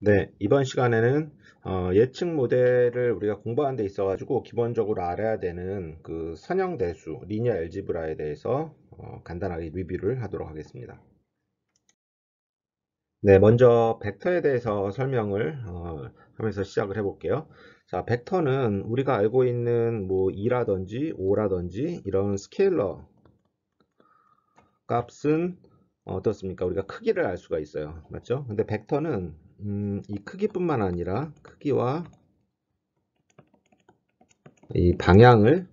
네, 이번 시간에는 어, 예측 모델을 우리가 공부하는 데 있어 가지고 기본적으로 알아야 되는 그 선형 대수, 리니어 엘지브라에 대해서 어, 간단하게 리뷰를 하도록 하겠습니다. 네, 먼저 벡터에 대해서 설명을 어, 하면서 시작을 해 볼게요. 자, 벡터는 우리가 알고 있는 뭐 2라든지 5라든지 이런 스케일러 값은 어떻습니까? 우리가 크기를 알 수가 있어요. 맞죠? 근데 벡터는 음, 이 크기뿐만 아니라 크기와 이 방향을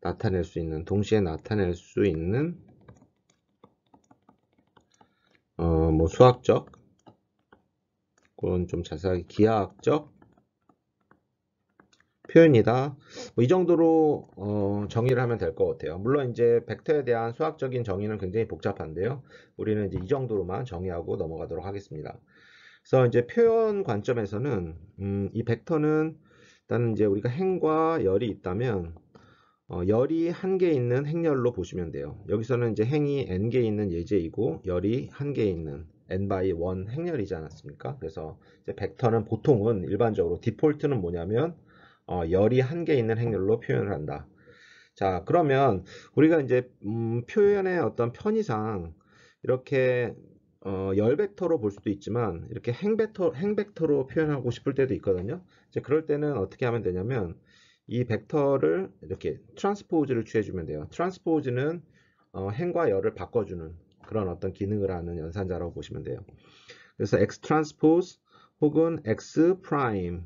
나타낼 수 있는 동시에 나타낼 수 있는 어, 뭐 수학적 그건 좀 자세하게 기하학적 표현이다. 뭐이 정도로 어, 정의를 하면 될 것 같아요. 물론 이제 벡터에 대한 수학적인 정의는 굉장히 복잡한데요. 우리는 이제 이 정도로만 정의하고 넘어가도록 하겠습니다. 그래서 이제 표현 관점에서는 음, 이 벡터는 일단 이제 우리가 행과 열이 있다면 어, 열이 한 개 있는 행렬로 보시면 돼요. 여기서는 이제 행이 n 개 있는 예제이고 열이 한 개 있는 n by 1 행렬이지 않았습니까? 그래서 이제 벡터는 보통은 일반적으로 디폴트는 뭐냐면 어, 열이 한 개 있는 행렬로 표현을 한다. 자 그러면 우리가 이제 음, 표현의 어떤 편의상 이렇게 어, 열 벡터로 볼 수도 있지만 이렇게 행 벡터 행 벡터로 표현하고 싶을 때도 있거든요. 이제 그럴 때는 어떻게 하면 되냐면 이 벡터를 이렇게 트랜스포즈를 취해주면 돼요. 트랜스포즈는 어, 행과 열을 바꿔주는 그런 어떤 기능을 하는 연산자라고 보시면 돼요. 그래서 x 트랜스포즈 혹은 x 프라임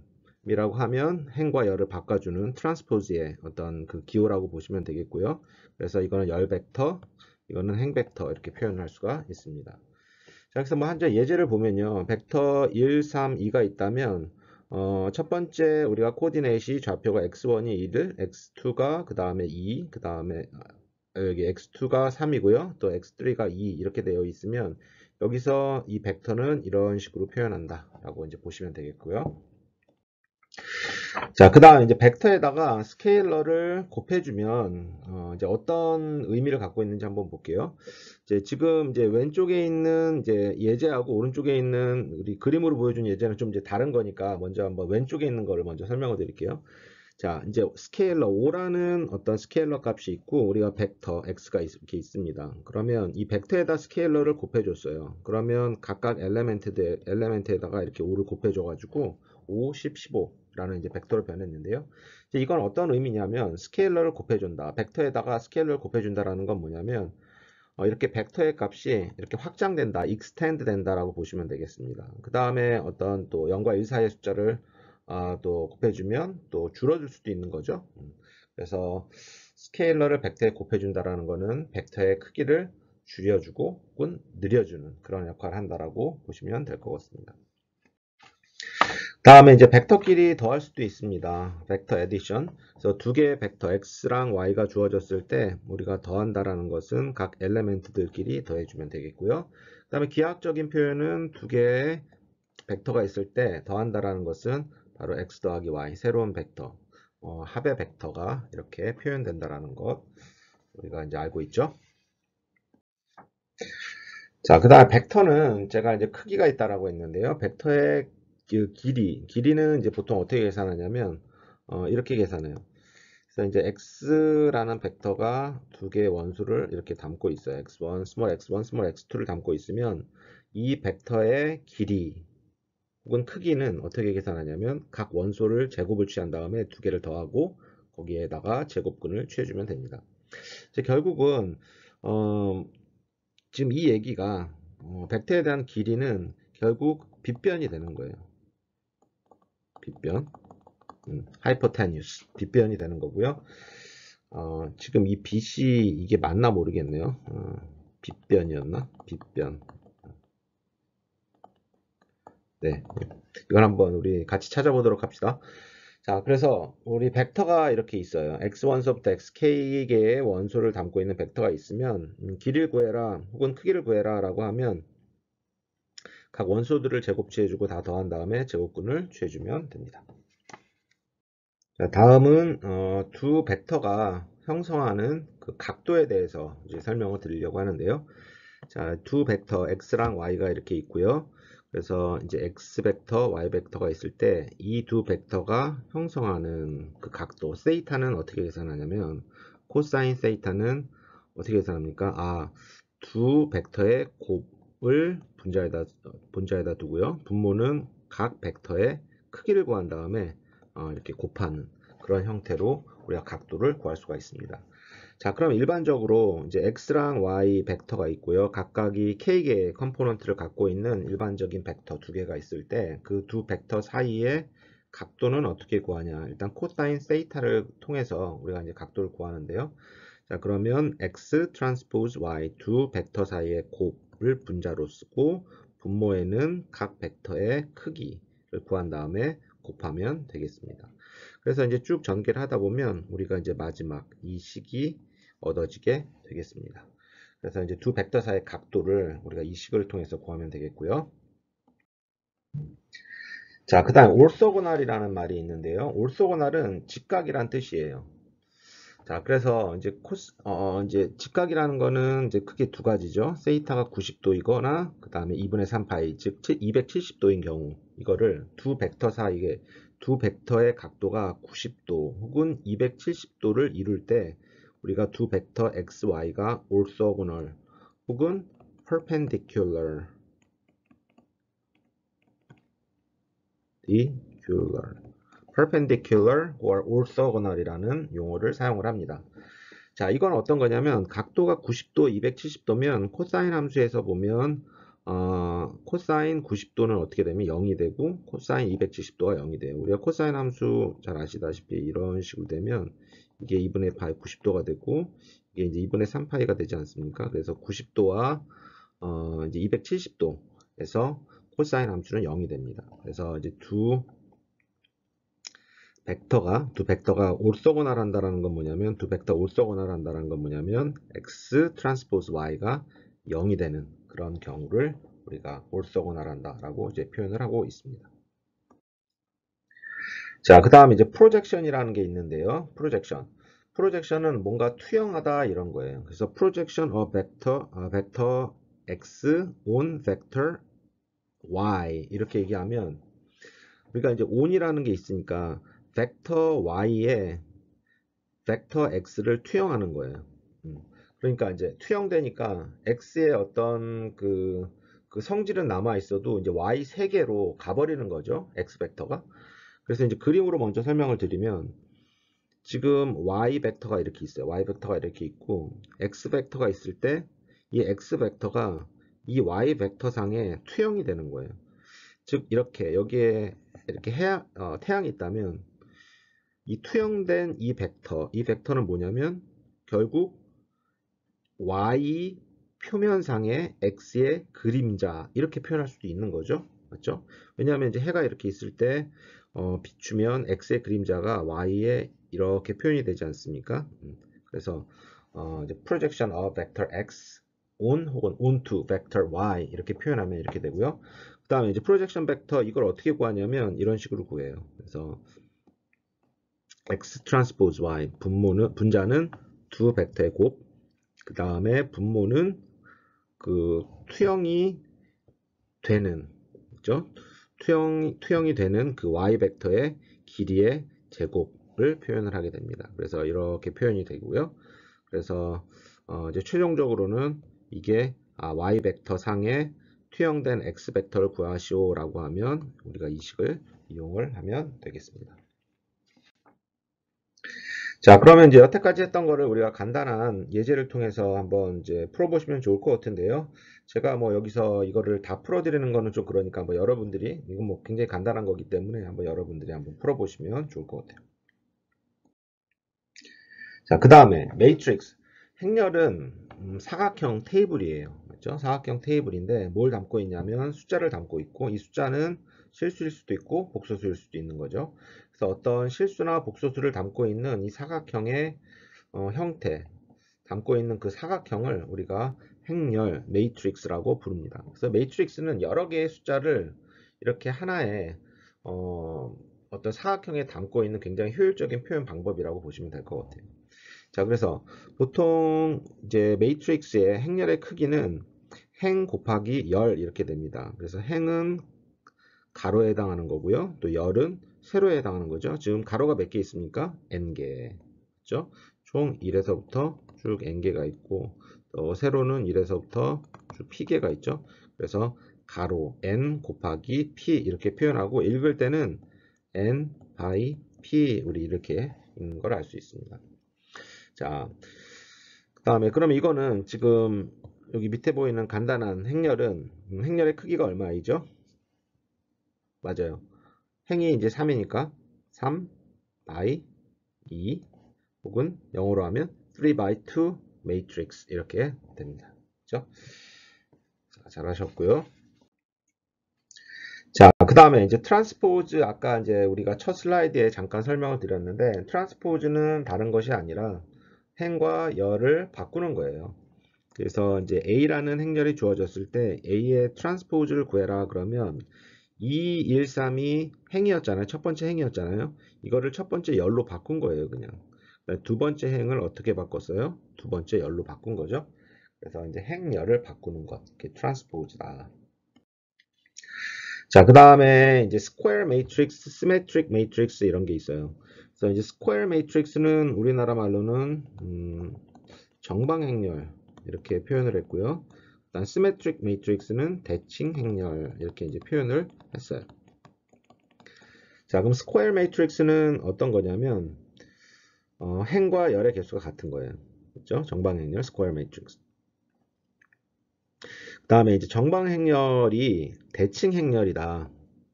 이라고 하면 행과 열을 바꿔주는 트랜스포즈의 어떤 그 기호라고 보시면 되겠고요. 그래서 이거는 열 벡터, 이거는 행 벡터 이렇게 표현할 수가 있습니다. 자, 그래서 뭐 한자 예제를 보면요. 벡터 1, 3, 2가 있다면 어, 첫 번째 우리가 코디네이시 좌표가 x1이 1을, x2가 그 다음에 2, 그 다음에 아, 여기 x2가 3이고요. 또 x3가 2 이렇게 되어 있으면 여기서 이 벡터는 이런 식으로 표현한다라고 이제 보시면 되겠고요. 자, 그 다음 이제 벡터에다가 스케일러를 곱해주면, 어, 이제 어떤 의미를 갖고 있는지 한번 볼게요. 이제 지금 이제 왼쪽에 있는 이제 예제하고 오른쪽에 있는 우리 그림으로 보여준 예제는 좀 이제 다른 거니까 먼저 한번 왼쪽에 있는 거를 먼저 설명을 드릴게요. 자, 이제 스케일러 5라는 어떤 스케일러 값이 있고 우리가 벡터 x가 이렇게 있습니다. 그러면 이 벡터에다 스케일러를 곱해줬어요. 그러면 각각 엘레멘트, 에다가 이렇게 5를 곱해줘가지고 5, 10, 15 라는 이제 벡터로 변했는데요. 이제 이건 어떤 의미냐면 스케일러를 곱해준다. 벡터에다가 스케일러를 곱해준다라는 건 뭐냐면 어, 이렇게 벡터의 값이 이렇게 확장된다, 익스텐드 된다라고 보시면 되겠습니다. 그 다음에 어떤 또 0과 1 사이의 숫자를 어, 또 곱해주면 또 줄어들 수도 있는 거죠. 음. 그래서 스케일러를 벡터에 곱해준다라는 거는 벡터의 크기를 줄여주고 혹은 늘려주는 그런 역할을 한다라고 보시면 될 것 같습니다. 다음에 이제 벡터끼리 더할 수도 있습니다. 벡터 에디션. 그래서 두 개의 벡터 x랑 y가 주어졌을 때 우리가 더한다라는 것은 각 엘레멘트들끼리 더해주면 되겠고요. 그 다음에 기하학적인 표현은 두 개의 벡터가 있을 때 더한다라는 것은 바로 x 더하기 y 새로운 벡터 어, 합의 벡터가 이렇게 표현된다라는 것 우리가 이제 알고 있죠. 자, 그 다음에 벡터는 제가 이제 크기가 있다라고 했는데요. 벡터의 그 길이 길이는 이제 보통 어떻게 계산하냐면 어, 이렇게 계산해요. 그래서 이제 x라는 벡터가 두 개의 원수를 이렇게 담고 있어요. x1, small x1, small x2를 담고 있으면 이 벡터의 길이 혹은 크기는 어떻게 계산하냐면 각 원소를 제곱을 취한 다음에 두 개를 더하고 거기에다가 제곱근을 취해주면 됩니다. 이제 결국은 어, 지금 이 얘기가 어, 벡터에 대한 길이는 결국 빗변이 되는 거예요. 빗변 음, 하이퍼테뉴스 타 빗변이 되는 거고요 어, 지금 이 빛이 이게 맞나 모르겠네요 어, 빗변이었나? 빗변 네 이건 한번 우리 같이 찾아보도록 합시다 자 그래서 우리 벡터가 이렇게 있어요 x1서부터 xk의 원소를 담고 있는 벡터가 있으면 음, 길이를 구해라 혹은 크기를 구해라 라고 하면 각 원소들을 제곱 취해주고 다 더한 다음에 제곱근을 취해주면 됩니다. 자, 다음은 어, 두 벡터가 형성하는 그 각도에 대해서 이제 설명을 드리려고 하는데요. 자, 두 벡터 x랑 y가 이렇게 있고요. 그래서 이제 x 벡터, y 벡터가 있을 때 이 두 벡터가 형성하는 그 각도 세이타는 어떻게 계산하냐면 코사인 세이타는 어떻게 계산합니까? 아, 두 벡터의 곱을 분자에다 분자에다 두고요. 분모는 각 벡터의 크기를 구한 다음에 어, 이렇게 곱하는 그런 형태로 우리가 각도를 구할 수가 있습니다. 자, 그럼 일반적으로 이제 x랑 y 벡터가 있고요. 각각이 k 개의 컴포넌트를 갖고 있는 일반적인 벡터 두 개가 있을 때 그 두 벡터 사이에 각도는 어떻게 구하냐? 일단 코사인 세이타를 통해서 우리가 이제 각도를 구하는데요. 자, 그러면 x 트랜스포즈 y 두 벡터 사이의 곱를 분자로 쓰고 분모에는 각 벡터의 크기를 구한 다음에 곱하면 되겠습니다. 그래서 이제 쭉 전개를 하다 보면 우리가 이제 마지막 이 식이 얻어지게 되겠습니다. 그래서 이제 두 벡터 사이의 각도를 우리가 이 식을 통해서 구하면 되겠고요. 자, 그 다음 올소고날이라는 말이 있는데요. 올소고날은 직각이란 뜻이에요. 자, 그래서 이제 코스, 어, 어 이제 직각이라는 거는 이제 크게 두 가지죠. 세이타가 90도이거나, 그 다음에 2분의 3파이, 즉, 270도인 경우, 이거를 두 벡터 사이에, 두 벡터의 각도가 90도 혹은 270도를 이룰 때, 우리가 두 벡터 x, y가 orthogonal 혹은 perpendicular, perpendicular perpendicular or orthogonal이라는 용어를 사용을 합니다. 자, 이건 어떤 거냐면 각도가 90도, 270도면 코사인 함수에서 보면 어, 코사인 90도는 어떻게 되면 0이 되고 코사인 270도가 0이 돼요. 우리가 코사인 함수 잘 아시다시피 이런 식으로 되면 이게 2분의 파이 90도가 되고 이게 이제 2분의 3파이가 되지 않습니까? 그래서 90도와 어, 이제 270도에서 코사인 함수는 0이 됩니다. 그래서 이제 두 벡터가 두 벡터가 올소거널 한다라는 건 뭐냐면 두 벡터 올소거널 한다라는 건 뭐냐면 x 트랜스포즈 y가 0이 되는 그런 경우를 우리가 올소거널 한다라고 이제 표현을 하고 있습니다. 자, 그다음 이제 프로젝션이라는 게 있는데요. 프로젝션. 프로젝션은 뭔가 투영하다 이런 거예요. 그래서 프로젝션 어 c 터어 o 터 x on vector y 이렇게 얘기하면 우리가 이제 on이라는 게 있으니까 벡터 y에 벡터 x를 투영하는 거예요. 음. 그러니까 이제 투영되니까 x의 어떤 그, 그 성질은 남아 있어도 이제 y 세개로 가버리는 거죠. x 벡터가. 그래서 이제 그림으로 먼저 설명을 드리면 지금 y 벡터가 이렇게 있어요. y 벡터가 이렇게 있고 x 벡터가 있을 때 이 x 벡터가 이 y 벡터 상에 투영이 되는 거예요. 즉 이렇게 여기에 이렇게 해야 어, 태양이 있다면 이 투영된 이 벡터, 이 벡터는 뭐냐면 결국 y 표면상의 x의 그림자 이렇게 표현할 수도 있는 거죠. 맞죠? 왜냐하면 이제 해가 이렇게 있을 때 어, 비추면 x의 그림자가 y에 이렇게 표현이 되지 않습니까? 음, 그래서 어, 이제 projection of vector x on 혹은 onto vector y 이렇게 표현하면 이렇게 되고요. 그 다음에 이제 projection vector 이걸 어떻게 구하냐면 이런 식으로 구해요. 그래서 x 트랜스포즈 y 분모는 분자는 두 벡터의 곱. 그 다음에 분모는 그 투영이 되는 그죠? 투영 투영이 되는 그 y 벡터의 길이의 제곱을 표현을 하게 됩니다. 그래서 이렇게 표현이 되고요. 그래서 어 이제 최종적으로는 이게 아, y 벡터 상에 투영된 x 벡터를 구하시오라고 하면 우리가 이 식을 이용을 하면 되겠습니다. 자 그러면 이제 여태까지 했던 거를 우리가 간단한 예제를 통해서 한번 이제 풀어보시면 좋을 것 같은데요 제가 뭐 여기서 이거를 다 풀어드리는 거는 좀 그러니까 뭐 여러분들이 이건 뭐 굉장히 간단한 거기 때문에 한번 여러분들이 한번 풀어보시면 좋을 것 같아요 자그 다음에 매트릭스 행렬은 음, 사각형 테이블이에요 있죠. 사각형 테이블인데 뭘 담고 있냐면 숫자를 담고 있고 이 숫자는 실수일 수도 있고 복소수일 수도 있는 거죠. 그래서 어떤 실수나 복소수를 담고 있는 이 사각형의 어, 형태, 담고 있는 그 사각형을 우리가 행렬, 매트릭스라고 부릅니다. 그래서 매트릭스는 여러 개의 숫자를 이렇게 하나의 어, 어떤 사각형에 담고 있는 굉장히 효율적인 표현 방법이라고 보시면 될 것 같아요. 자, 그래서 보통 이제 메이트릭스의 행렬의 크기는 행 곱하기 열 이렇게 됩니다. 그래서 행은 가로에 해당하는 거고요. 또 열은 세로에 해당하는 거죠. 지금 가로가 몇 개 있습니까? n개. 그렇죠? 총 1에서부터 쭉 n개가 있고 또 세로는 1에서부터 쭉 p개가 있죠. 그래서 가로 n 곱하기 p 이렇게 표현하고 읽을 때는 n by p 우리 이렇게 읽는 걸 알 수 있습니다. 자, 그 다음에 그러면 이거는 지금 여기 밑에 보이는 간단한 행렬은 음, 행렬의 크기가 얼마이죠? 맞아요. 행이 이제 3이니까 3 by 2 혹은 영어로 하면 3 by 2 matrix 이렇게 됩니다. 그죠? 잘하셨고요. 자, 그 다음에 이제 트랜스포즈 아까 이제 우리가 첫 슬라이드에 잠깐 설명을 드렸는데 트랜스포즈는 다른 것이 아니라 행과 열을 바꾸는 거예요. 그래서 이제 A라는 행렬이 주어졌을 때 A의 트랜스포즈를 구해라 그러면 2, 1, 3이 행이었잖아요. 첫 번째 행이었잖아요. 이거를 첫 번째 열로 바꾼 거예요, 그냥. 그러니까 두 번째 행을 어떻게 바꿨어요? 두 번째 열로 바꾼 거죠. 그래서 이제 행열을 바꾸는 것, 이게 트랜스포즈다. 자, 그 다음에 이제 스퀘어 매트릭스, 스메트릭 매트릭스 이런 게 있어요. 그래서 이제 스퀘어 매트릭스는 우리나라 말로는 음, 정방행렬 이렇게 표현을 했고요. 일단 스메트릭 매트릭스는 대칭 행렬 이렇게 이제 표현을 했어요. 자 그럼 스퀘어 매트릭스는 어떤 거냐면 어, 행과 열의 개수가 같은 거예요. 그렇죠? 정방행렬 스퀘어 매트릭스. 그 다음에 이제 정방행렬이 대칭 행렬이다.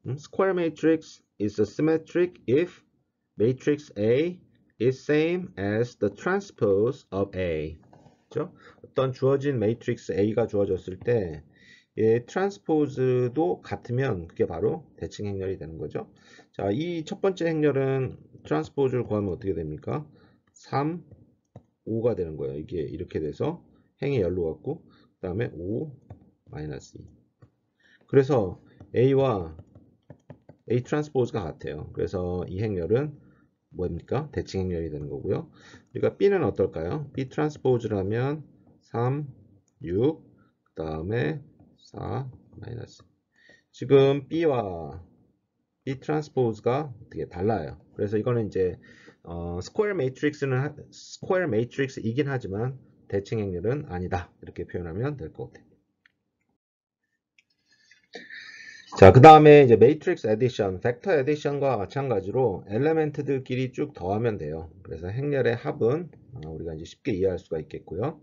음, 스 Square m i is a symmetric if matrix A is same as the transpose of A. 그렇죠? 어떤 주어진 matrix A가 주어졌을 때 예, 트랜스포즈도 같으면 그게 바로 대칭 행렬이 되는 거죠. 자, 이 첫 번째 행렬은 트랜스포즈를 구하면 어떻게 됩니까? 3, 5가 되는 거예요. 이게 이렇게 돼서 행이 열로 갔고 그 다음에 5, 마이너스 2. 그래서 A와 A 트랜스포즈가 같아요. 그래서 이 행렬은 뭡니까? 대칭행렬이 되는 거고요. 우리가 그러니까 B는 어떨까요? B 트랜스포즈라면 3, 6, 그 다음에 4, 마이너스. 지금 B와 B 트랜스포즈가 되게 달라요. 그래서 이거는 이제 어, 스퀘어 매트릭스는 스퀘어 매트릭스이긴 하지만 대칭 행렬은 아니다. 이렇게 표현하면 될 것 같아요. 자, 그 다음에 이제 매트릭스 에디션, 벡터 에디션과 마찬가지로 엘레멘트들끼리 쭉 더하면 돼요. 그래서 행렬의 합은 어, 우리가 이제 쉽게 이해할 수가 있겠고요.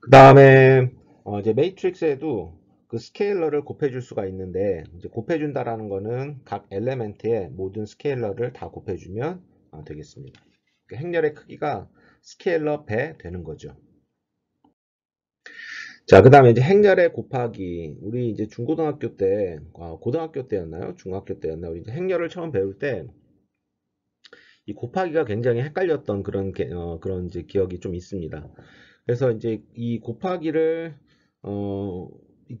그 다음에 어 이제 매트릭스에도 그 스케일러를 곱해줄 수가 있는데 이제 곱해준다라는 거는 각 엘레멘트의 모든 스케일러를 다 곱해주면 어, 되겠습니다. 그러니까 행렬의 크기가 스케일러 배 되는 거죠. 자, 그 다음에 이제 행렬의 곱하기. 우리 이제 중고등학교 때, 아, 고등학교 때였나요? 중학교 때였나? 우리 이제 행렬을 처음 배울 때, 이 곱하기가 굉장히 헷갈렸던 그런, 어, 그런 이제 기억이 좀 있습니다. 그래서 이제 이 곱하기를, 어,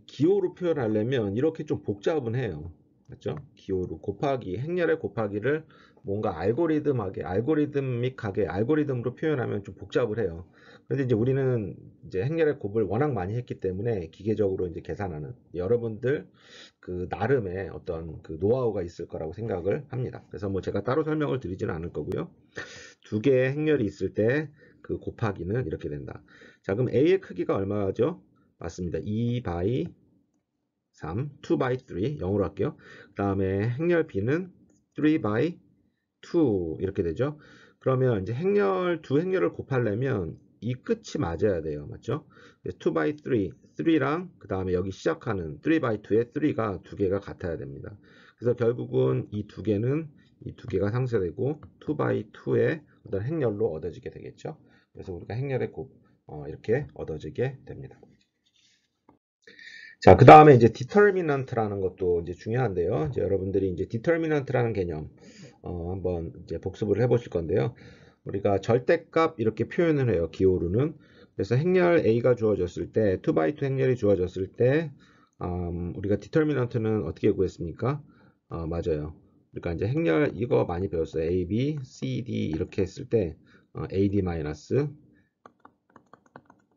기호로 표현하려면 이렇게 좀 복잡은 해요. 맞죠? 기호로 곱하기, 행렬의 곱하기를 뭔가 알고리즘하게, 알고리즘믹가게 알고리즘으로 표현하면 좀 복잡을 해요. 그런데 이제 우리는 이제 행렬의 곱을 워낙 많이 했기 때문에 기계적으로 이제 계산하는 여러분들 그 나름의 어떤 그 노하우가 있을 거라고 생각을 합니다. 그래서 뭐 제가 따로 설명을 드리지는 않을 거고요. 두 개의 행렬이 있을 때 그 곱하기는 이렇게 된다. 자, 그럼 A의 크기가 얼마죠? 맞습니다. 2 by 3, 2 by 3, 0으로 할게요. 그 다음에 행렬 B는 3 by 2 이렇게 되죠. 그러면 이제 행렬 두 행렬을 곱하려면 이 끝이 맞아야 돼요. 맞죠? 2 b 3, 3랑 그 다음에 여기 시작하는 3 b 2의 3가 두 개가 같아야 됩니다. 그래서 결국은 이 두 개는 이 두 개가 상쇄되고 2 b 2의 어떤 행렬로 얻어지게 되겠죠. 그래서 우리가 행렬의 곱 어, 이렇게 얻어지게 됩니다. 자, 그 다음에 이제 디터미넌트라는 것도 이제 중요한데요. 이제 여러분들이 이제 디터미넌트라는 개념 어, 한번 이제 복습을 해보실 건데요. 우리가 절대값 이렇게 표현을 해요. 기호로는. 그래서 행렬 A가 주어졌을 때 2x2 행렬이 주어졌을 때 음, 우리가 d e e t r m i n a 넌트는 어떻게 구했습니까? 어, 맞아요. 그러니까 이제 행렬 이거 많이 배웠어요. A, B, C, D 이렇게 했을 때 어, AD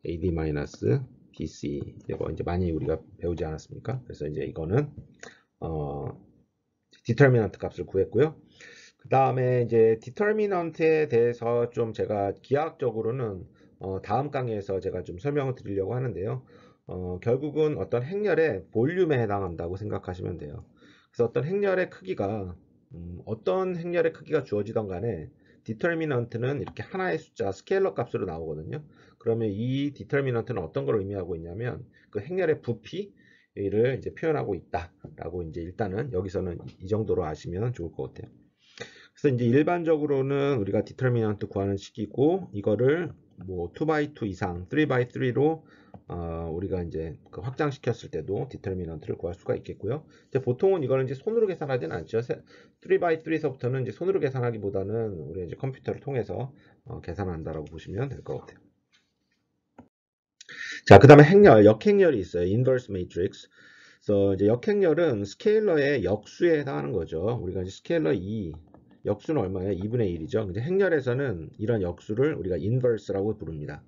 AD 마 BC 이거 이제 많이 우리가 배우지 않았습니까? 그래서 이제 이거는 어, i n a 넌트 값을 구했고요. 그 다음에 이제 디터미넌트에 대해서 좀 제가 기하학적으로는 어, 다음 강의에서 제가 좀 설명을 드리려고 하는데요. 어, 결국은 어떤 행렬의 볼륨에 해당한다고 생각하시면 돼요. 그래서 어떤 행렬의 크기가 음, 어떤 행렬의 크기가 주어지던 간에 디터미넌트는 이렇게 하나의 숫자 스케일러 값으로 나오거든요. 그러면 이 디터미넌트는 어떤 걸 의미하고 있냐면 그 행렬의 부피를 이제 표현하고 있다라고 이제 일단은 여기서는 이 정도로 아시면 좋을 것 같아요. 그래서 이제 일반적으로는 우리가 디터미넌트 구하는 식이고 이거를 뭐 2x2 이상 3x3로 어, 우리가 이제 그 확장시켰을 때도 디터미넌트를 구할 수가 있겠고요. 이제 보통은 이거는 이제 손으로 계산하진 않죠. 3x3에서부터는 이제 손으로 계산하기보다는 우리 이제 컴퓨터를 통해서 어, 계산한다라고 보시면 될 것 같아요. 자, 그 다음에 행렬, 역행렬이 있어요. inverse matrix. 그래서 이제 역행렬은 스케일러의 역수에 해당하는 거죠. 우리가 이제 스케일러 2 e, 역수는 얼마예요? 2분의 1이죠. 근데 행렬에서는 이런 역수를 우리가 인버스라고 부릅니다.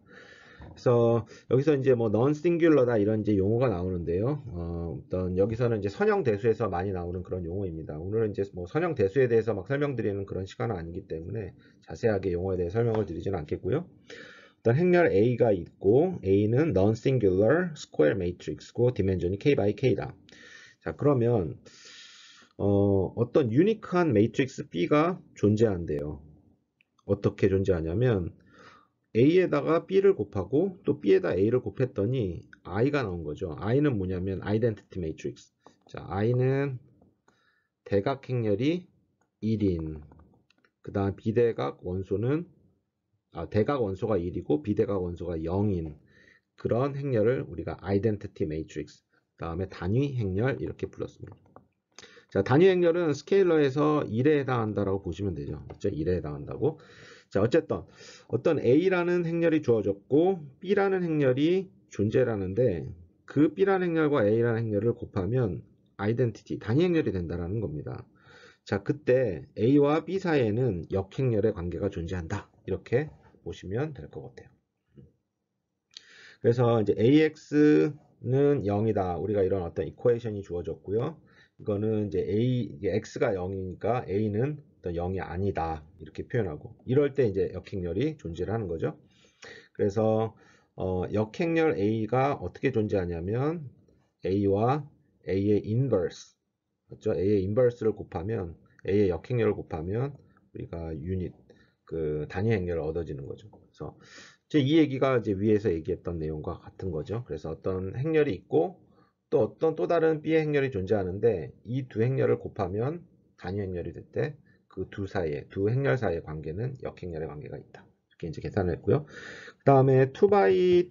그래서 여기서 이제 뭐 non-singular다 이런 이제 용어가 나오는데요. 어, 떤 여기서는 이제 선형 대수에서 많이 나오는 그런 용어입니다. 오늘은 이제 뭐 선형 대수에 대해서 막 설명드리는 그런 시간은 아니기 때문에 자세하게 용어에 대해 설명을 드리지는 않겠고요. 일단 행렬 A가 있고 A는 non-singular square matrix고 dimension이 k by k다. 자 그러면 어, 어떤 유니크한 매트릭스 B가 존재한대요. 어떻게 존재하냐면 A에다가 B를 곱하고 또 B에다 A를 곱했더니 I가 나온 거죠. I는 뭐냐면 아이덴티티 매트릭스. 자, I는 대각 행렬이 1인. 그 다음 비대각 원소는 아, 대각 원소가 1이고 비대각 원소가 0인 그런 행렬을 우리가 아이덴티티 매트릭스 그 다음에 단위 행렬 이렇게 불렀습니다. 자, 단위 행렬은 스케일러에서 1에 해당한다라고 보시면 되죠. 그죠 1에 해당한다고. 자, 어쨌든 어떤 A라는 행렬이 주어졌고 B라는 행렬이 존재라는데 그 B라는 행렬과 A라는 행렬을 곱하면 아이덴티티, 단위 행렬이 된다라는 겁니다. 자, 그때 A와 B 사이에는 역행렬의 관계가 존재한다. 이렇게 보시면 될 것 같아요. 그래서 이제 AX는 0이다. 우리가 이런 어떤 이코에이션이 주어졌고요. 이거는 이제 A, 이게 X가 0이니까 A는 0이 아니다. 이렇게 표현하고 이럴 때 이제 역행렬이 존재를 하는 거죠. 그래서 어, 역행렬 A가 어떻게 존재하냐면 A와 A의 인버스 맞죠? A의 인버스를 곱하면 A의 역행렬을 곱하면 우리가 유닛 그 단위 행렬을 얻어지는 거죠. 그래서 제이 얘기가 이제 위에서 얘기했던 내용과 같은 거죠. 그래서 어떤 행렬이 있고 또 어떤 또 다른 B의 행렬이 존재하는데 이 두 행렬을 곱하면 단위 행렬이 될 때 그 두 사이에 두 행렬 사이의 관계는 역행렬의 관계가 있다. 이렇게 이제 계산을 했고요. 그 다음에 2x2의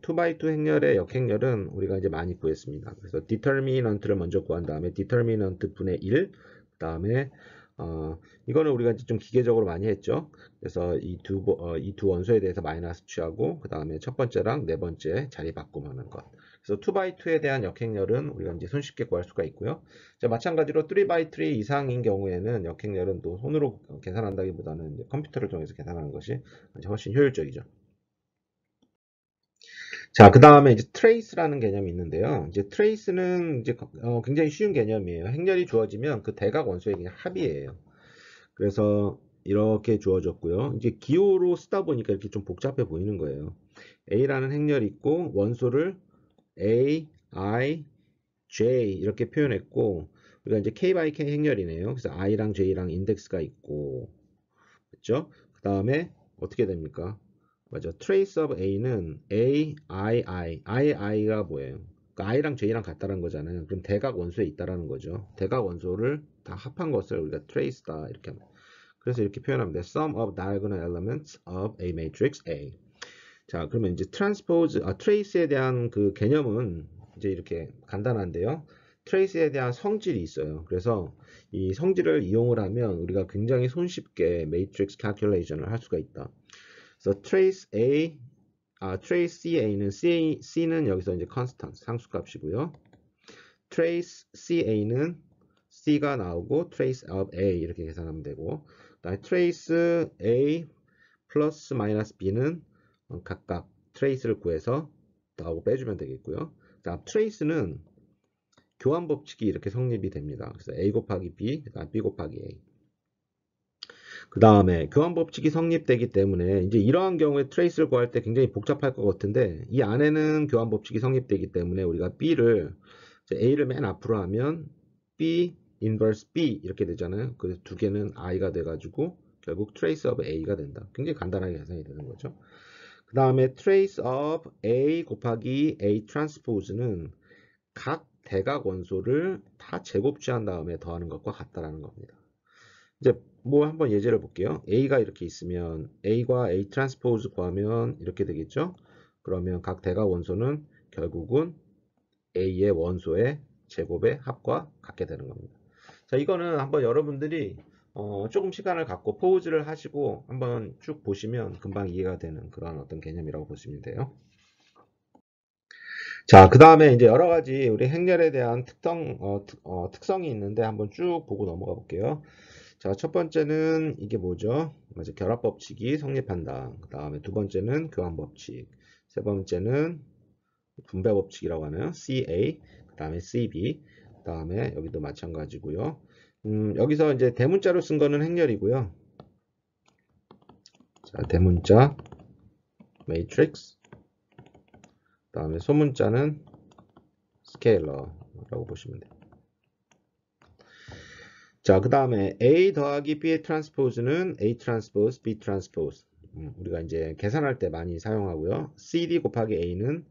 2x2 행렬의 역행렬은 우리가 이제 많이 구했습니다. 그래서 determinant를 먼저 구한 다음에 determinant 분의 1, 그 다음에 어, 이거는 우리가 이제 좀 기계적으로 많이 했죠. 그래서 이두 어, 원소에 대해서 마이너스 취하고 그 다음에 첫 번째랑 네 번째 자리 바꾸면 하는 것. 그래서 2x2에 대한 역행렬은 우리가 이제 손쉽게 구할 수가 있고요. 자, 마찬가지로 3x3 이상인 경우에는 역행렬은 또 손으로 계산한다기보다는 이제 컴퓨터를 통해서 계산하는 것이 훨씬 효율적이죠. 자, 그 다음에 이제 트레이스라는 개념이 있는데요. 이제 트레이스는 이제 어, 굉장히 쉬운 개념이에요. 행렬이 주어지면 그 대각 원소의 그냥 합이에요. 그래서 이렇게 주어졌고요. 이제 기호로 쓰다 보니까 이렇게 좀 복잡해 보이는 거예요. A라는 행렬이 있고 원소를 A, I, J 이렇게 표현했고 우리가 이제 K by K 행렬이네요. 그래서 I랑 J랑 인덱스가 있고 그렇죠? 그 다음에 어떻게 됩니까? 맞아. Trace of A는 A, I, I, I, I가 뭐예요? 그러니까 I랑 J랑 같다는 거잖아요. 그럼 대각 원소에 있다라는 거죠. 대각 원소를 다 합한 것을 우리가 trace다 이렇게 합니다. 그래서 이렇게 표현합니다. Sum of diagonal elements of a matrix A. 자, 그러면 이제 트랜스포즈, 아, 트레이스에 대한 그 개념은 이제 이렇게 간단한데요. 트레이스에 대한 성질이 있어요. 그래서 이 성질을 이용을 하면 우리가 굉장히 손쉽게 매트릭스 calculation을 할 수가 있다. 그래서 trace A, 아, trace CA는 C, C는 여기서 이제 constant, 상수값이고요. trace CA는 C가 나오고 trace of A 이렇게 계산하면 되고, 그다음에 trace A 플러스 마이너스 B는 각각 트레이스를 구해서 더하고 빼주면 되겠고요. 자, 트레이스는 교환 법칙이 이렇게 성립이 됩니다. 그래서 a 곱하기 b, 그다음 b 곱하기 a. 그 다음에 교환 법칙이 성립되기 때문에 이제 이러한 경우에 트레이스를 구할 때 굉장히 복잡할 것 같은데 이 안에는 교환 법칙이 성립되기 때문에 우리가 b를 a를 맨 앞으로 하면 b inverse b 이렇게 되잖아요. 그래서 두 개는 i가 돼가지고 결국 트레이스 오브 a가 된다. 굉장히 간단하게 계산이 되는 거죠. 그 다음에 trace of A 곱하기 A 트랜스포즈는 각 대각 원소를 다 제곱 취한 다음에 더하는 것과 같다라는 겁니다. 이제 뭐 한번 예제를 볼게요. A가 이렇게 있으면 A과 A 트랜스포즈 구하면 이렇게 되겠죠. 그러면 각 대각 원소는 결국은 A의 원소의 제곱의 합과 같게 되는 겁니다. 자, 이거는 한번 여러분들이 어, 조금 시간을 갖고 포즈를 하시고 한번 쭉 보시면 금방 이해가 되는 그런 어떤 개념이라고 보시면 돼요. 자, 그 다음에 이제 여러 가지 우리 행렬에 대한 특성, 어, 특, 어, 특성이 있는데 한번 쭉 보고 넘어가 볼게요. 자, 첫 번째는 이게 뭐죠? 맞아, 결합법칙이 성립한다. 그 다음에 두 번째는 교환법칙. 세 번째는 분배법칙이라고 하네요 CA. 그 다음에 CB. 그 다음에 여기도 마찬가지고요. 음, 여기서 이제 대문자로 쓴 거는 행렬이고요. 자, 대문자 matrix 그 다음에 소문자는 s 스케일러라고 보시면 돼요. 자, 그 다음에 A 더하기 B의 t r a n s p o s e 는 A transpose B t r a 트랜스포즈 음, 우리가 이제 계산할 때 많이 사용하고요. CD 곱하기 A는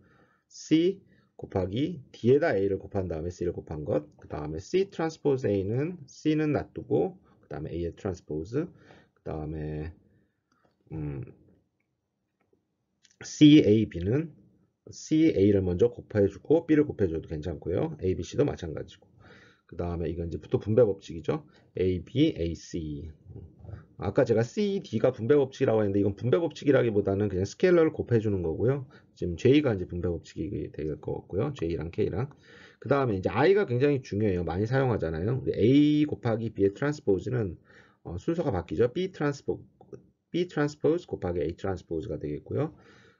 C 곱하기 D에다 A를 곱한 다음에 C를 곱한 것, 그 다음에 C 트랜스포즈 A는 C는 놔두고, 그 다음에 A의 트랜스포즈, 그 다음에 음, C, A, B는 C, A를 먼저 곱해주고 B를 곱해줘도 괜찮고요. A, B, C도 마찬가지고. 그 다음에 이건 이제 부터 분배 법칙이죠. A, B, A, C. 아까 제가 C, D가 분배 법칙이라고 했는데 이건 분배 법칙이라기보다는 그냥 스케일러를 곱해주는 거고요. 지금 J가 이제 분배 법칙이 될 것 같고요. J랑 K랑. 그 다음에 이제 I가 굉장히 중요해요. 많이 사용하잖아요. A 곱하기 B의 트랜스포즈는 어, 순서가 바뀌죠. B 트랜스포 B 트랜스포즈 곱하기 A 트랜스포즈가 되겠고요.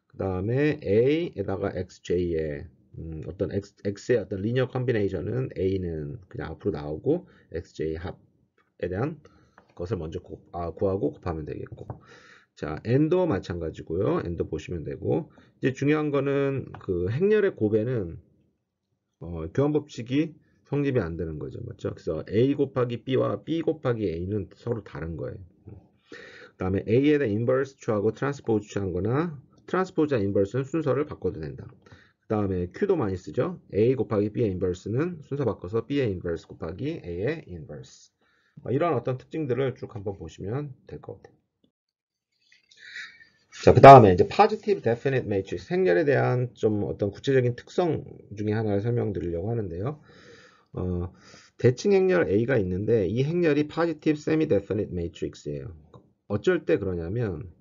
그 다음에 A에다가 XJ의 음, 어떤 X, X의 어떤 리니어 컨비네이션은 A는 그냥 앞으로 나오고 XJ 합에 대한 것을 먼저 구, 아, 구하고 곱하면 되겠고 자, 엔도 마찬가지고요. 엔도 보시면 되고 이제 중요한 거는 그 행렬의 곱에는 어, 교환 법칙이 성립이 안 되는 거죠. 맞죠? 그래서 a 곱하기 b와 b 곱하기 a는 서로 다른 거예요. 그다음에 a에 대한 인버스 추하고 트랜스포즈 추한 거나 트랜스포즈와 인버스는 순서를 바꿔도 된다. 그다음에 q도 많이 쓰죠. a 곱하기 b의 인버스는 순서 바꿔서 b의 인버스 곱하기 a의 인버스. 뭐 이런 어떤 특징들을 쭉 한번 보시면 될 것 같아요. 자, 그 다음에 이제 positive definite matrix 행렬에 대한 좀 어떤 구체적인 특성 중에 하나를 설명드리려고 하는데요. 어, 대칭 행렬 A가 있는데 이 행렬이 positive semi-definite matrix예요. 어쩔 때 그러냐면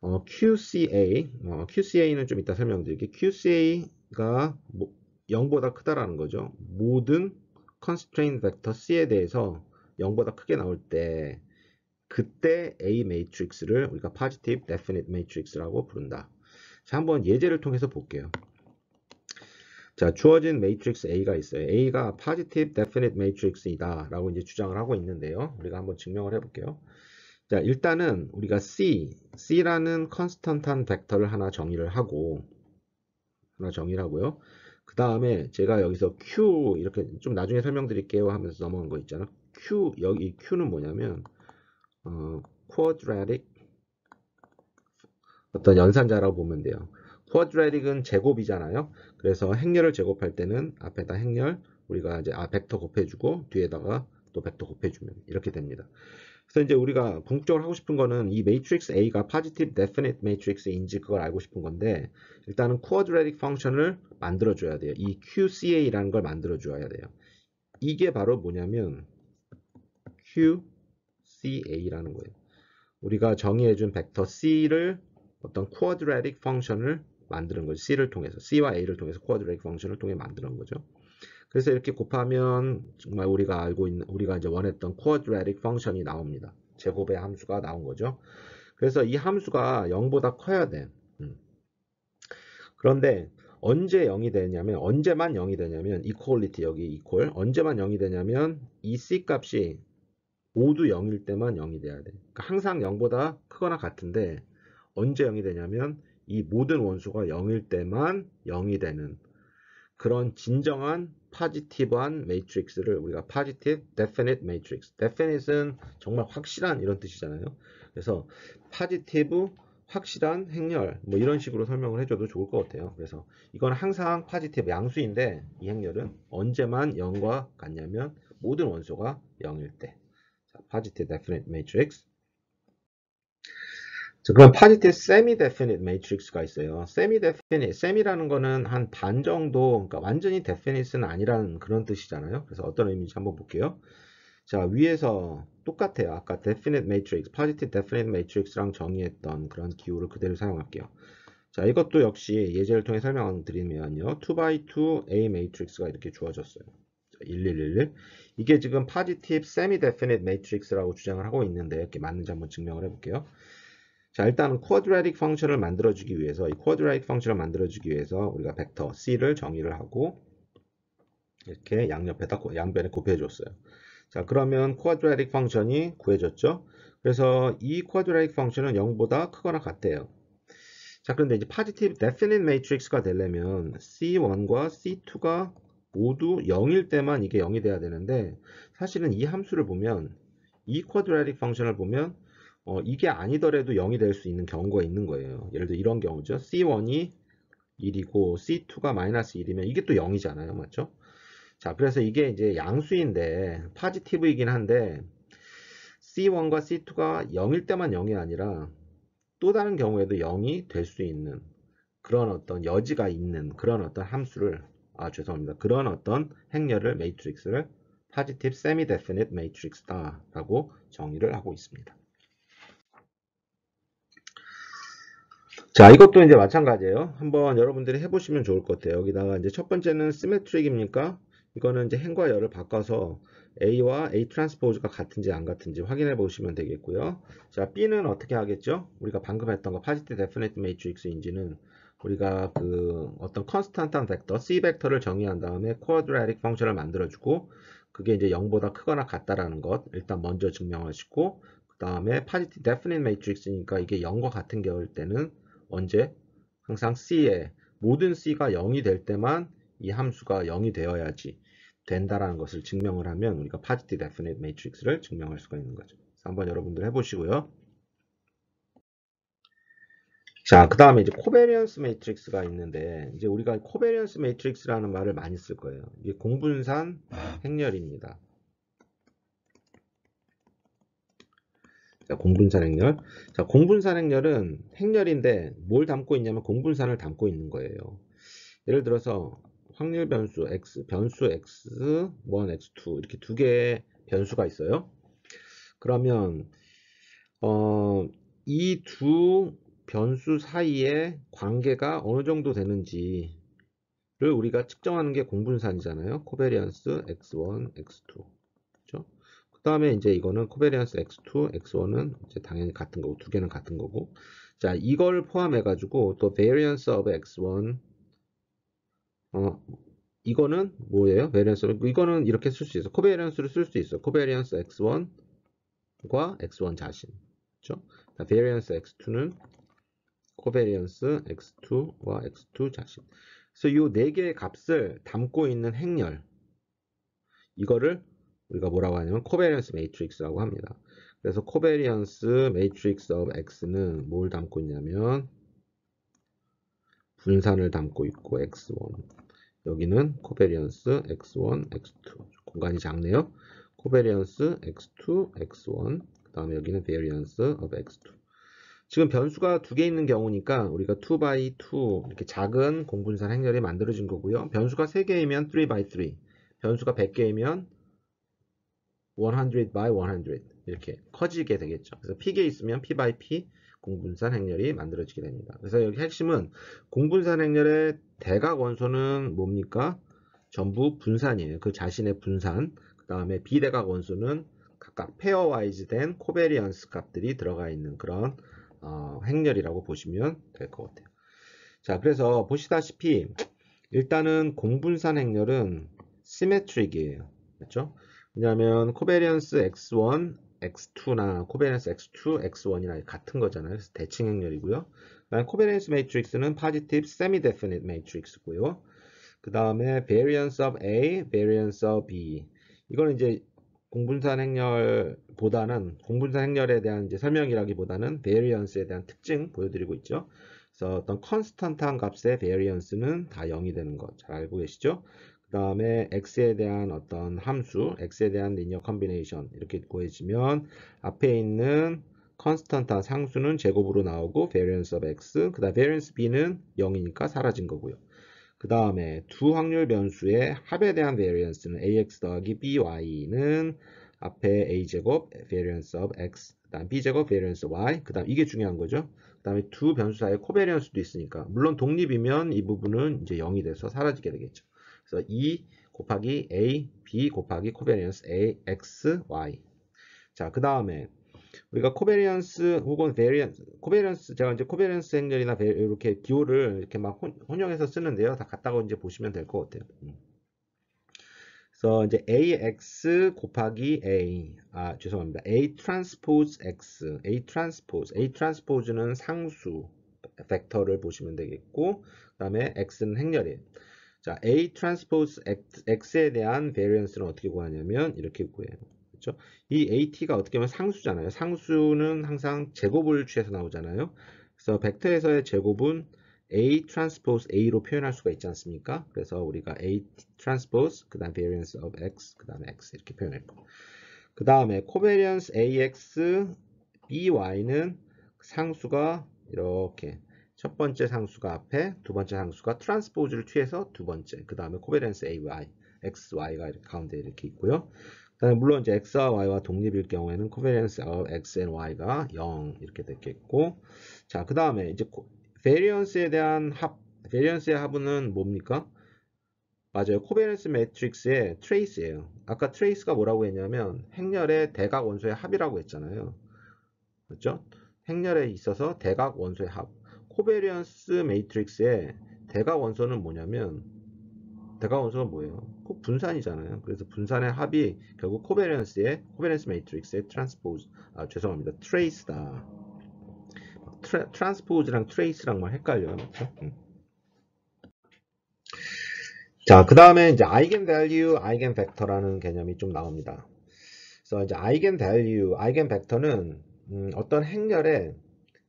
어, QCA, 어, QCA는 좀 이따 설명드릴게요. QCA가 뭐, 0보다 크다라는 거죠. 모든 constraint 벡터 C에 대해서 0보다 크게 나올 때 그때 A 매트릭스를 우리가 positive definite matrix라고 부른다. 자, 한번 예제를 통해서 볼게요. 자, 주어진 매트릭스 A가 있어요. A가 positive definite matrix이다 라고 이제 주장을 하고 있는데요. 우리가 한번 증명을 해볼게요. 자, 일단은 우리가 C, C라는 컨스턴트한 벡터를 하나 정의를 하고 하나 정의를 하고요. 그 다음에 제가 여기서 Q 이렇게 좀 나중에 설명드릴게요 하면서 넘어간 거 있잖아 Q 여기 Q는 뭐냐면 어, quadratic 어떤 연산자라고 보면 돼요 quadratic은 제곱이잖아요 그래서 행렬을 제곱할 때는 앞에다 행렬 우리가 이제 아 벡터 곱해주고 뒤에다가 또 벡터 곱해주면 이렇게 됩니다 그래서 이제 우리가 궁극적으로 하고 싶은 거는 이 매트릭스 A가 positive definite matrix인지 그걸 알고 싶은 건데 일단은 quadratic function을 만들어 줘야 돼요. 이 QCA라는 걸 만들어 줘야 돼요. 이게 바로 뭐냐면 QCA라는 거예요. 우리가 정의해 준 벡터 C를 어떤 quadratic function을 만드는 거죠. C를 통해서 C와 A를 통해서 quadratic function을 통해 만드는 거죠. 그래서 이렇게 곱하면 정말 우리가 알고 있는 우리가 이제 원했던 quadratic function이 나옵니다. 제곱의 함수가 나온 거죠. 그래서 이 함수가 0보다 커야 돼. 음. 그런데 언제 0이 되냐면 언제만 0이 되냐면 equality 여기 equal 언제만 0이 되냐면 이 c 값이 모두 0일 때만 0이 돼야 돼. 그러니까 항상 0보다 크거나 같은데 언제 0이 되냐면 이 모든 원수가 0일 때만 0이 되는 그런 진정한 파지티브한 매트릭스를 우리가 파지티브 데피닛 매트릭스 데피닛은 정말 확실한 이런 뜻이잖아요 그래서 파지티브 확실한 행렬 뭐 이런 식으로 설명을 해줘도 좋을 것 같아요 그래서 이건 항상 파지티브 양수인데 이 행렬은 언제만 0과 같냐면 모든 원소가 0일 때 자, 파지티브 데피닛 매트릭스 자, 그럼 positive semi-definite m a t r i x 가 있어요. semi-definite, s e m i 라는 거는 한 반 정도, 그러니까 완전히 definite는 아니라는 그런 뜻이잖아요. 그래서 어떤 의미인지 한번 볼게요. 자, 위에서 똑같아요. 아까 definite matrix, positive definite matrix랑 정의했던 그런 기호를 그대로 사용할게요. 자, 이것도 역시 예제를 통해 설명을 드리면요. 2x2 A matrix가 이렇게 주어졌어요. 자, 1111. 이게 지금 positive semi-definite matrix라고 주장을 하고 있는데 이렇게 맞는지 한번 증명을 해볼게요. 자 일단은 quadratic function을 만들어주기 위해서 이 quadratic function을 만들어주기 위해서 우리가 벡터 c를 정의를 하고 이렇게 양옆에다 양변에 곱해줬어요. 자 그러면 quadratic function이 구해졌죠. 그래서 이 quadratic function은 0보다 크거나 같대요. 자 그런데 이제 positive definite matrix가 되려면 c1과 c2가 모두 0일 때만 이게 0이 돼야 되는데 사실은 이 함수를 보면 이 quadratic function을 보면 어, 이게 아니더라도 0이 될 수 있는 경우가 있는 거예요. 예를 들어 이런 경우죠. C1이 1이고 C2가 마이너스 1이면 이게 또 0이잖아요. 맞죠? 자, 그래서 이게 이제 양수인데 파지티브이긴 한데 C1과 C2가 0일 때만 0이 아니라 또 다른 경우에도 0이 될 수 있는 그런 어떤 여지가 있는 그런 어떤 함수를 아 죄송합니다. 그런 어떤 행렬을 매트릭스를 파지티브 세미 데피닛 메이트릭스다라고 정의를 하고 있습니다. 자, 이것도 이제 마찬가지예요. 한번 여러분들이 해보시면 좋을 것 같아요. 여기다가 이제 첫 번째는 스메트릭입니까? 이거는 이제 행과 열을 바꿔서 A와 A 트랜스포즈가 같은지 안 같은지 확인해 보시면 되겠고요. 자, B는 어떻게 하겠죠? 우리가 방금 했던 거파지티 데피니트 매트릭스인지는 우리가 그 어떤 컨스탄트한 벡터 C 벡터를 정의한 다음에 쿼드라틱 펑션을 만들어주고 그게 이제 0보다 크거나 같다라는 것 일단 먼저 증명하시고 그 다음에 파지티 데피니트 매트릭스니까 이게 0과 같은 경우일 때는 언제? 항상 C에 모든 C가 0이 될 때만 이 함수가 0이 되어야지 된다라는 것을 증명을 하면 우리가 Positive Definite m a t r i x 를 증명할 수가 있는 거죠. 한번 여러분들 해보시고요. 자, 그 다음에 이제 코베리언스 매트릭스가 있는데 이제 우리가 코베리언스 매트릭스라는 말을 많이 쓸 거예요. 이게 공분산 행렬입니다. 아. 자, 공분산 행렬. 자, 공분산 행렬은 행렬인데 뭘 담고 있냐면 공분산을 담고 있는 거예요. 예를 들어서 확률 변수 x, 변수 x1, x2 이렇게 두 개의 변수가 있어요. 그러면 어, 이 두 변수 사이의 관계가 어느 정도 되는지를 우리가 측정하는 게 공분산이잖아요. 코베리안스 x1, x2. 그렇죠? 그 다음에 이제 이거는 코베리언스 X2, X1은 이제 당연히 같은 거고 두 개는 같은 거고 자 이걸 포함해 가지고 또 variance of X1 어 이거는 뭐예요? variance 이거는 이렇게 쓸 수 있어. 코베리언스를 쓸 수 있어. 코베리언스 X1과 X1 자신. 그렇죠? variance X2는 코베리언스 X2와 X2 자신. 그래서 이 네 개의 값을 담고 있는 행렬 이거를 우리가 뭐라고 하냐면 코베리언스 매트릭스라고 합니다. 그래서 코베리언스 매트릭스 of X는 뭘 담고 있냐면 분산을 담고 있고 X1 여기는 코베리언스 X1, X2 공간이 작네요. 코베리언스 X2, X1 그 다음에 여기는 베 a r i a n of X2 지금 변수가 두 개 있는 경우니까 우리가 2 b 2 이렇게 작은 공분산 행렬이 만들어진 거고요. 변수가 3개이면 3 b 3 변수가 100개이면 100 by 100 이렇게 커지게 되겠죠. 그래서 P게 있으면 P by P 공분산 행렬이 만들어지게 됩니다. 그래서 여기 핵심은 공분산 행렬의 대각 원소는 뭡니까? 전부 분산이에요. 그 자신의 분산. 그 다음에 비대각 원소는 각각 페어와이즈 된 코베리언스 값들이 들어가 있는 그런 어, 행렬이라고 보시면 될 것 같아요. 자, 그래서 보시다시피 일단은 공분산 행렬은 시메트릭이에요. 그렇죠? 왜냐하면 코베리언스 X1, X2나 코베리언스 X2, X1이나 같은 거잖아요. 그래서 대칭 행렬이고요. 그다음 코베리언스 매트릭스는 positive semi-definite m a t r 고요그 다음에 variance of A, variance of B. 이거는 이제 공분산 행렬보다는 공분산 행렬에 대한 이제 설명이라기보다는 variance에 대한 특징 보여드리고 있죠. 그래서 어떤 컨스턴트한 값의 variance는 다 0이 되는 거잘 알고 계시죠? 다음에 x에 대한 어떤 함수, x에 대한 리니어 컨비네이션 이렇게 구해지면 앞에 있는 컨스턴트 상수는 제곱으로 나오고 variance of x, 그 다음 variance b는 0이니까 사라진 거고요. 그 다음에 두 확률 변수의 합에 대한 variance는 ax 더하기 by는 앞에 a제곱 variance of x, 그 다음 b제곱 variance of y, 그 다음 이게 중요한 거죠. 그 다음에 두 변수 사이의 코베리언스도 있으니까 물론 독립이면 이 부분은 이제 0이 돼서 사라지게 되겠죠. 그래서 E 곱하기 A, B 곱하기 코베리언스 A, X, Y. 자, 그 다음에 우리가 코베리언스 혹은 베리언스, 코베리언스 제가 이제 코베리언스 행렬이나 이렇게 기호를 이렇게 막 혼, 용해서 쓰는데요. 다 같다고 이제 보시면 될 것 같아요. 음. 그래서 이제 AX 곱하기 A, 아 죄송합니다. A transpose X, A transpose, A t r a n s p o s e 는 상수 벡터를 보시면 되겠고, 그 다음에 X는 행렬이에요. 자, A transpose X에 대한 variance는 어떻게 구하냐면 이렇게 구해요. 그렇죠? 이 AT가 어떻게 보면 상수잖아요. 상수는 항상 제곱을 취해서 나오잖아요. 그래서 벡터에서의 제곱은 A transpose A로 표현할 수가 있지 않습니까? 그래서 우리가 A transpose 그 다음 variance of X 그 다음에 X 이렇게 표현했고 그 다음에 covariance AX BY는 상수가 이렇게 첫 번째 상수가 앞에, 두 번째 상수가 트랜스포즈를 취해서 두 번째, 그 다음에 코베렌스 AY, XY가 이렇게 가운데 이렇게 있고요. 그다음에 물론 이제 X와 Y와 독립일 경우에는 코베렌스 X and Y가 0 이렇게 됐겠고, 자, 그 다음에 이제 베리언스에 대한 합, 베리언스의 합은 뭡니까? 맞아요. 코베렌스 매트릭스의 트레이스예요. 아까 트레이스가 뭐라고 했냐면 행렬의 대각 원소의 합이라고 했잖아요. 그렇죠? 행렬에 있어서 대각 원소의 합. 코베리언스 매트릭스의 대각 원소는 뭐냐면 대각 원소가 뭐예요? 분산이잖아요. 그래서 분산의 합이 결국 코베리언스의 코베리언스 매트릭스의 트랜스포즈 아 죄송합니다. 트레이스다. 트랜스포즈랑 트레이스랑만 헷갈려요. 그렇죠? 자, 그 다음에 이제 아이겐 밸류, 아이겐 벡터라는 개념이 좀 나옵니다. 그래서 이제 아이겐 밸류, 아이겐 벡터는 음, 어떤 행렬의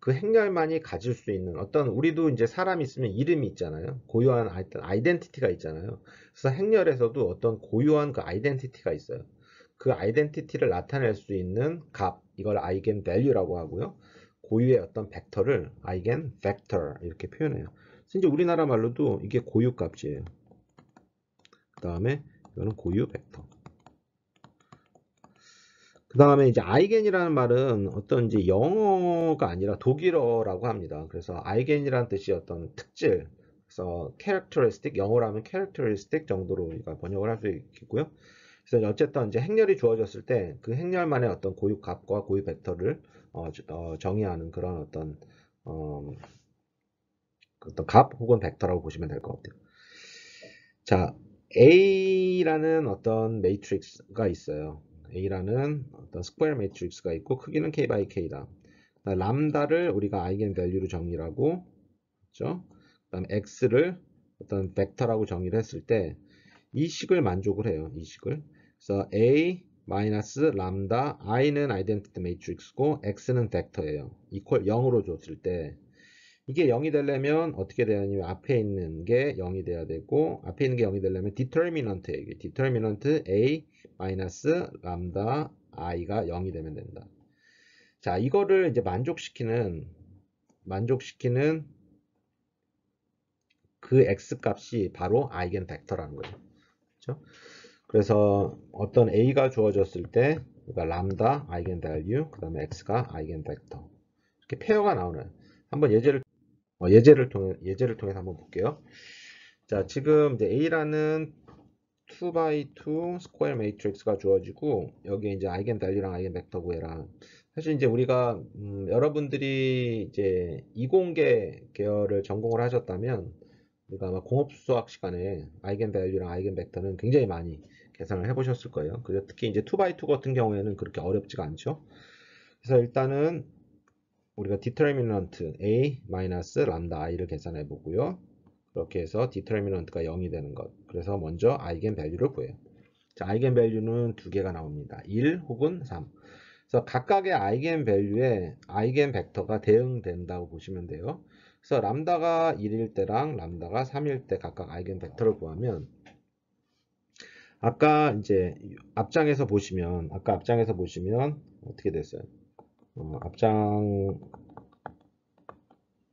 그 행렬만이 가질 수 있는 어떤 우리도 이제 사람이 있으면 이름이 있잖아요. 고유한 아이덴티티가 있잖아요. 그래서 행렬에서도 어떤 고유한 그 아이덴티티가 있어요. 그 아이덴티티를 나타낼 수 있는 값, 이걸 아이겐 밸류라고 하고요. 고유의 어떤 벡터를 아이겐 벡터 이렇게 표현해요. 그래 이제 우리나라 말로도 이게 고유 값이에요. 그 다음에 이거는 고유 벡터. 그 다음에 이제 아이겐이라는 말은 어떤 이제 영어가 아니라 독일어라고 합니다. 그래서 아이겐이라는 뜻이 어떤 특질, 그래서 characteristic, 영어로 하면 characteristic 정도로 우리가 번역을 할 수 있겠고요. 그래서 어쨌든 이제 행렬이 주어졌을 때 그 행렬만의 어떤 고유 값과 고유 벡터를 어, 어, 정의하는 그런 어떤 어, 어떤 값 혹은 벡터라고 보시면 될 것 같아요. 자, A라는 어떤 매트릭스가 있어요. A라는 어떤 스퀘어 매트릭스가 있고 크기는 K by K다. 람다를 우리가 아이겐 밸류로 정의하고 그렇죠? 그다음 X를 어떤 벡터라고 정의를 했을 때 이 식을 만족을 해요. 이 식을. 그래서 A 마이너스 람다 i는 아이덴티티 매트릭스고 x는 벡터예요. 이퀄 0으로 줬을 때 이게 0이 되려면 어떻게 되느냐 앞에 있는 게 0이 돼야 되고 앞에 있는 게 0이 되려면 d e e t 디터미넌트 얘 t 디터미넌트 a 마이너스 람다 i가 0이 되면 된다 자 이거를 이제 만족시키는 만족시키는 그 x 값이 바로 아이겐 벡터라는 거예요 그렇죠? 그래서 어떤 a가 주어졌을 때 그러니까 람다 아이겐 밸류 그 다음에 x가 아이겐 벡터 이렇게 페어가 나오는 한번 예제를 어, 예제를 통해 예제를 통해서 한번 볼게요. 자, 지금 이제 A라는 2x2 스퀘어 매트릭스가 주어지고 여기에 이제 아이겐 밸류랑 아이겐 벡터 구해랑 사실 이제 우리가 음, 여러분들이 이제 이공계 계열을 전공을 하셨다면 우리가 아마 공업수학 시간에 아이겐 밸류랑 아이겐 벡터는 굉장히 많이 계산을 해보셨을 거예요. 그래서 특히 이제 2x2 같은 경우에는 그렇게 어렵지가 않죠. 그래서 일단은 우리가 d e t 디터미넌트 a n 마이너스 람다 i를 계산해 보고요. 그렇게 해서 d e e t r 디터미넌트가 0이 되는 것. 그래서 먼저 eigen v a l u e 를 구해요. 자, v a l u e 는두 개가 나옵니다. 1 혹은 3. 그래서 각각의 eigen v a l u e 에 eigen v e c t o r 가 대응된다고 보시면 돼요. 그래서 람다가 1일 때랑 람다가 3일 때 각각 eigen v e c t o r 를 구하면 아까 이제 앞장에서 보시면 아까 앞장에서 보시면 어떻게 됐어요? 어, 앞장에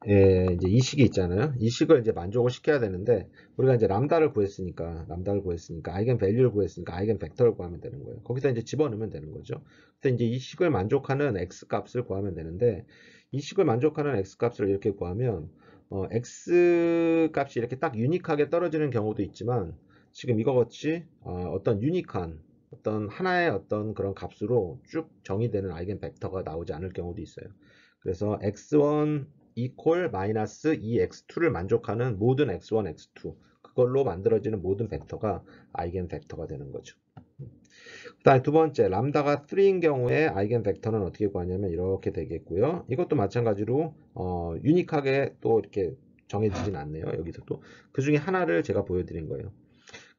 이제 이식이 있잖아요. 이식을 이제 만족을 시켜야 되는데 우리가 이제 람다를 구했으니까 람다를 구했으니까 아이겐 밸류를 구했으니까 아이겐 벡터를 구하면 되는 거예요. 거기서 이제 집어넣으면 되는 거죠. 그래서 이제 이식을 만족하는 x 값을 구하면 되는데 이식을 만족하는 x 값을 이렇게 구하면 어, x 값이 이렇게 딱 유니크하게 떨어지는 경우도 있지만 지금 이거 같이 어, 어떤 유니크한 어떤 하나의 어떤 그런 값으로 쭉 정의되는 아이겐 벡터가 나오지 않을 경우도 있어요. 그래서 x1 equal 마이너스 2x2를 만족하는 모든 x1, x2 그걸로 만들어지는 모든 벡터가 아이겐 벡터가 되는 거죠. 그다음에 두 번째 람다가 3인 경우에 아이겐 벡터는 어떻게 구하냐면 이렇게 되겠고요. 이것도 마찬가지로 어, 유니크하게 또 이렇게 정해지진 않네요. 여기서 또그 중에 하나를 제가 보여드린 거예요.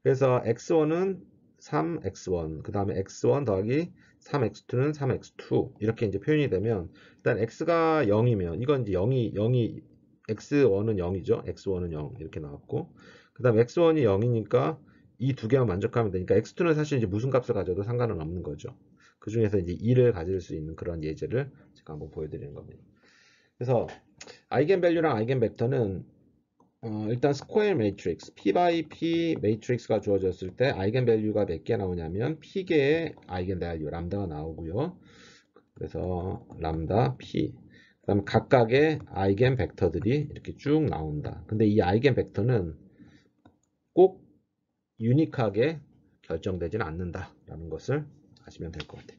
그래서 x1은 3x1, 그 다음에 x1 더하기 3x2는 3x2 이렇게 이제 표현이 되면 일단 x가 0이면 이건 이제 0이 0이 x1은 0이죠. x1은 0 이렇게 나왔고 그 다음 에 x1이 0이니까 이 두 개만 만족하면 되니까 x2는 사실 이제 무슨 값을 가져도 상관은 없는 거죠. 그 중에서 이제 2를 가질 수 있는 그런 예제를 제가 한번 보여드리는 겁니다. 그래서 아이겐 밸류랑 아이겐 벡터는 어, 일단 스코엘 매트릭스 P by P 매트릭스가 주어졌을 때 아이겐 밸류가 몇 개 나오냐면 P개의 아이겐 밸류 람다가 나오고요. 그래서 람다 P 그다음 각각의 아이겐 벡터들이 이렇게 쭉 나온다. 근데 이 아이겐 벡터는 꼭 유니크하게 결정되지는 않는다라는 것을 아시면 될 것 같아요.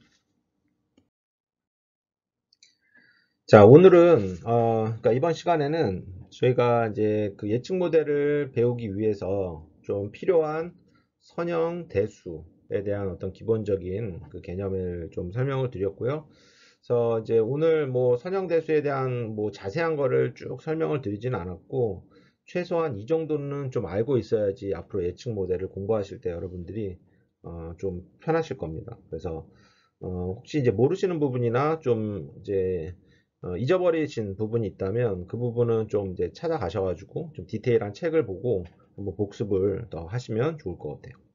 자, 오늘은 어, 그러니까 이번 시간에는 저희가 이제 그 예측 모델을 배우기 위해서 좀 필요한 선형 대수에 대한 어떤 기본적인 그 개념을 좀 설명을 드렸고요. 그래서 이제 오늘 뭐 선형 대수에 대한 뭐 자세한 거를 쭉 설명을 드리진 않았고 최소한 이 정도는 좀 알고 있어야지 앞으로 예측 모델을 공부하실 때 여러분들이 어좀 편하실 겁니다. 그래서 어 혹시 이제 모르시는 부분이나 좀 이제 어, 잊어버리신 부분이 있다면 그 부분은 좀 이제 찾아가셔가지고 좀 디테일한 책을 보고 한번 복습을 더 하시면 좋을 것 같아요.